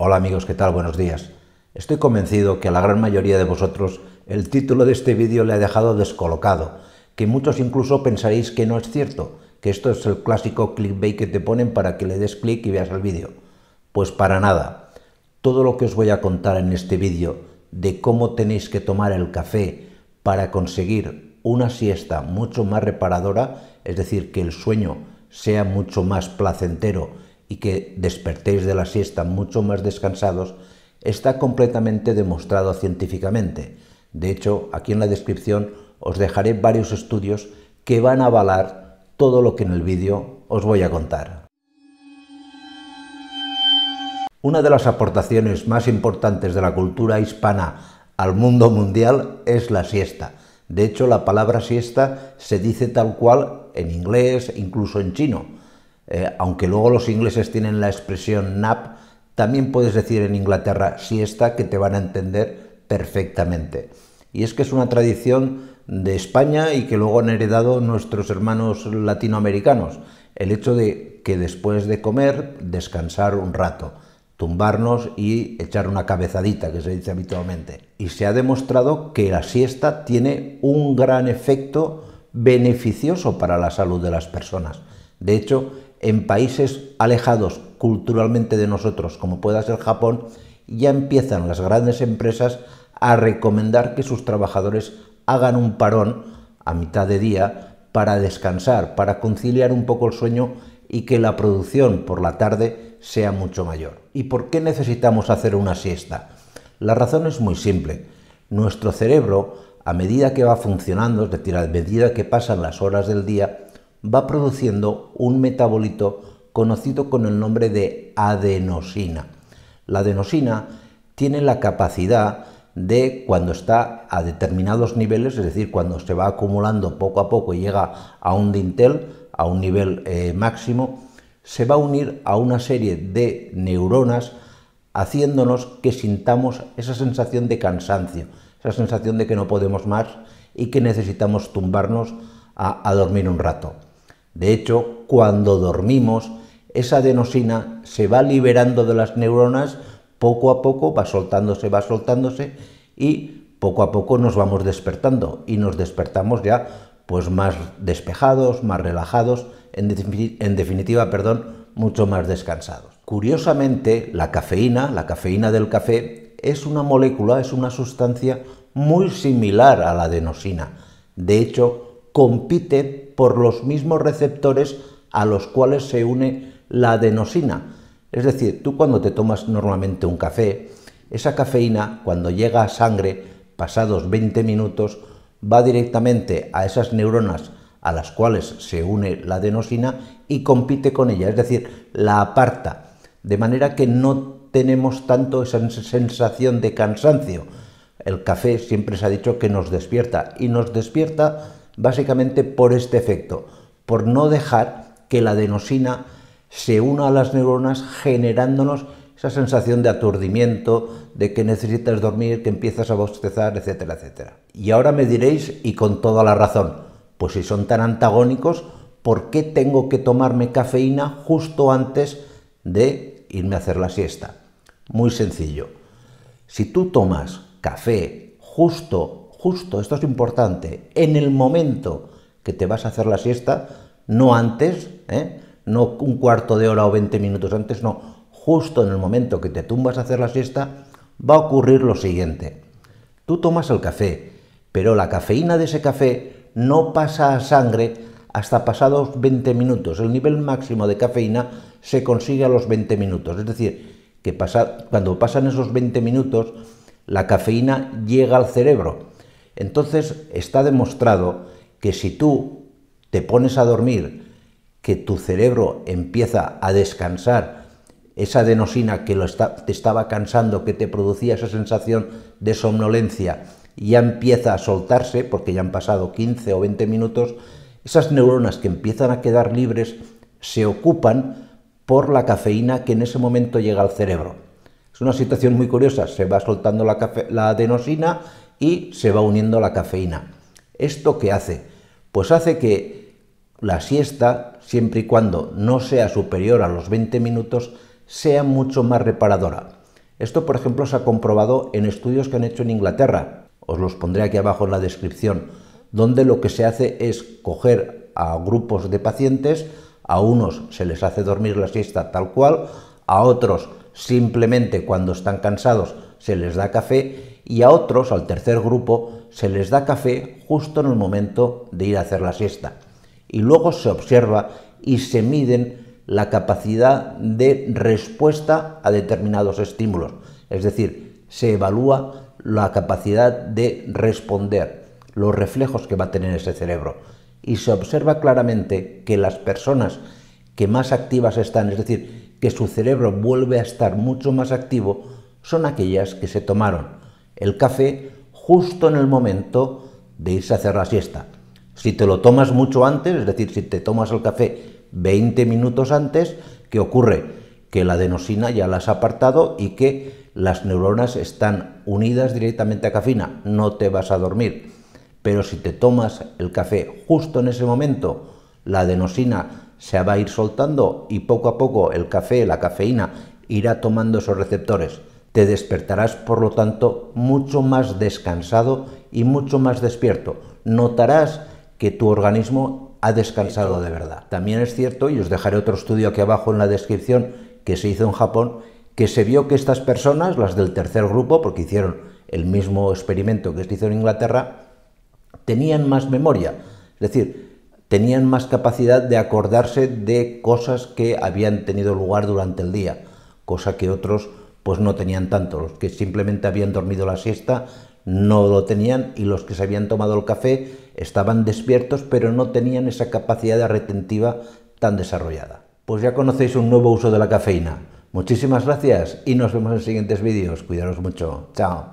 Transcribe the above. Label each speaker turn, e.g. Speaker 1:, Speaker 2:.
Speaker 1: Hola amigos, ¿qué tal? Buenos días. Estoy convencido que a la gran mayoría de vosotros el título de este vídeo le ha dejado descolocado, que muchos incluso pensaréis que no es cierto, que esto es el clásico clickbait que te ponen para que le des clic y veas el vídeo. Pues para nada. Todo lo que os voy a contar en este vídeo de cómo tenéis que tomar el café para conseguir una siesta mucho más reparadora, es decir, que el sueño sea mucho más placentero y que despertéis de la siesta mucho más descansados está completamente demostrado científicamente. De hecho, aquí en la descripción os dejaré varios estudios que van a avalar todo lo que en el vídeo os voy a contar. Una de las aportaciones más importantes de la cultura hispana al mundo mundial es la siesta. De hecho, la palabra siesta se dice tal cual en inglés, incluso en chino. Eh, aunque luego los ingleses tienen la expresión nap, también puedes decir en Inglaterra siesta que te van a entender perfectamente. Y es que es una tradición de España y que luego han heredado nuestros hermanos latinoamericanos. El hecho de que después de comer descansar un rato, tumbarnos y echar una cabezadita, que se dice habitualmente. Y se ha demostrado que la siesta tiene un gran efecto beneficioso para la salud de las personas. De hecho, en países alejados culturalmente de nosotros, como pueda ser Japón, ya empiezan las grandes empresas a recomendar que sus trabajadores hagan un parón a mitad de día para descansar, para conciliar un poco el sueño y que la producción por la tarde sea mucho mayor. ¿Y por qué necesitamos hacer una siesta? La razón es muy simple. Nuestro cerebro, a medida que va funcionando, es decir, a medida que pasan las horas del día, va produciendo un metabolito conocido con el nombre de adenosina. La adenosina tiene la capacidad de cuando está a determinados niveles, es decir, cuando se va acumulando poco a poco y llega a un dintel, a un nivel eh, máximo, se va a unir a una serie de neuronas haciéndonos que sintamos esa sensación de cansancio, esa sensación de que no podemos más y que necesitamos tumbarnos a dormir un rato. De hecho, cuando dormimos, esa adenosina se va liberando de las neuronas poco a poco, va soltándose, va soltándose y poco a poco nos vamos despertando y nos despertamos ya pues más despejados, más relajados, en, definitiva, perdón, mucho más descansados. Curiosamente, la cafeína, la cafeína del café, es una molécula, es una sustancia muy similar a la adenosina. De hecho, compite por los mismos receptores a los cuales se une la adenosina. Es decir, tú cuando te tomas normalmente un café, esa cafeína cuando llega a sangre, pasados 20 minutos, va directamente a esas neuronas a las cuales se une la adenosina y compite con ella, es decir, la aparta, de manera que no tenemos tanto esa sensación de cansancio. El café siempre se ha dicho que nos despierta y nos despierta básicamente por este efecto, por no dejar que la adenosina se una a las neuronas generándonos esa sensación de aturdimiento, de que necesitas dormir, que empiezas a bostezar, etcétera, etcétera. Y ahora me diréis, y con toda la razón, pues si son tan antagónicos, ¿por qué tengo que tomarme cafeína justo antes de irme a hacer la siesta? Muy sencillo. Si tú tomas café justo justo, esto es importante, en el momento que te vas a hacer la siesta, no antes, ¿eh? no un cuarto de hora o 20 minutos antes, no, justo en el momento que te tumbas a hacer la siesta, va a ocurrir lo siguiente. Tú tomas el café, pero la cafeína de ese café no pasa a sangre hasta pasados 20 minutos. El nivel máximo de cafeína se consigue a los 20 minutos. Es decir, que cuando pasan esos 20 minutos, la cafeína llega al cerebro entonces está demostrado que si tú te pones a dormir, que tu cerebro empieza a descansar, esa adenosina que te estaba cansando, que te producía esa sensación de somnolencia, ya empieza a soltarse, porque ya han pasado 15 o 20 minutos, esas neuronas que empiezan a quedar libres se ocupan por la cafeína que en ese momento llega al cerebro. Es una situación muy curiosa, se va soltando la adenosina y se va uniendo la cafeína. ¿Esto qué hace? Pues hace que la siesta, siempre y cuando no sea superior a los 20 minutos, sea mucho más reparadora. Esto, por ejemplo, se ha comprobado en estudios que han hecho en Inglaterra. Os los pondré aquí abajo en la descripción, donde lo que se hace es coger a grupos de pacientes, a unos se les hace dormir la siesta tal cual, a otros simplemente cuando están cansados se les da café y a otros, al tercer grupo, se les da café justo en el momento de ir a hacer la siesta. Y luego se observa y se miden la capacidad de respuesta a determinados estímulos. Es decir, se evalúa la capacidad de responder, los reflejos que va a tener ese cerebro. Y se observa claramente que las personas que más activas están, es decir, que su cerebro vuelve a estar mucho más activo, son aquellas que se tomaron el café justo en el momento de irse a hacer la siesta. Si te lo tomas mucho antes, es decir, si te tomas el café 20 minutos antes, ¿qué ocurre? Que la adenosina ya la has apartado y que las neuronas están unidas directamente a cafeína, no te vas a dormir. Pero si te tomas el café justo en ese momento, la adenosina se va a ir soltando y poco a poco el café, la cafeína, irá tomando esos receptores te despertarás, por lo tanto, mucho más descansado y mucho más despierto. Notarás que tu organismo ha descansado de verdad. También es cierto, y os dejaré otro estudio aquí abajo en la descripción, que se hizo en Japón, que se vio que estas personas, las del tercer grupo, porque hicieron el mismo experimento que se hizo en Inglaterra, tenían más memoria, es decir, tenían más capacidad de acordarse de cosas que habían tenido lugar durante el día, cosa que otros pues no tenían tanto. Los que simplemente habían dormido la siesta no lo tenían y los que se habían tomado el café estaban despiertos pero no tenían esa capacidad retentiva tan desarrollada. Pues ya conocéis un nuevo uso de la cafeína. Muchísimas gracias y nos vemos en siguientes vídeos. Cuidaros mucho. Chao.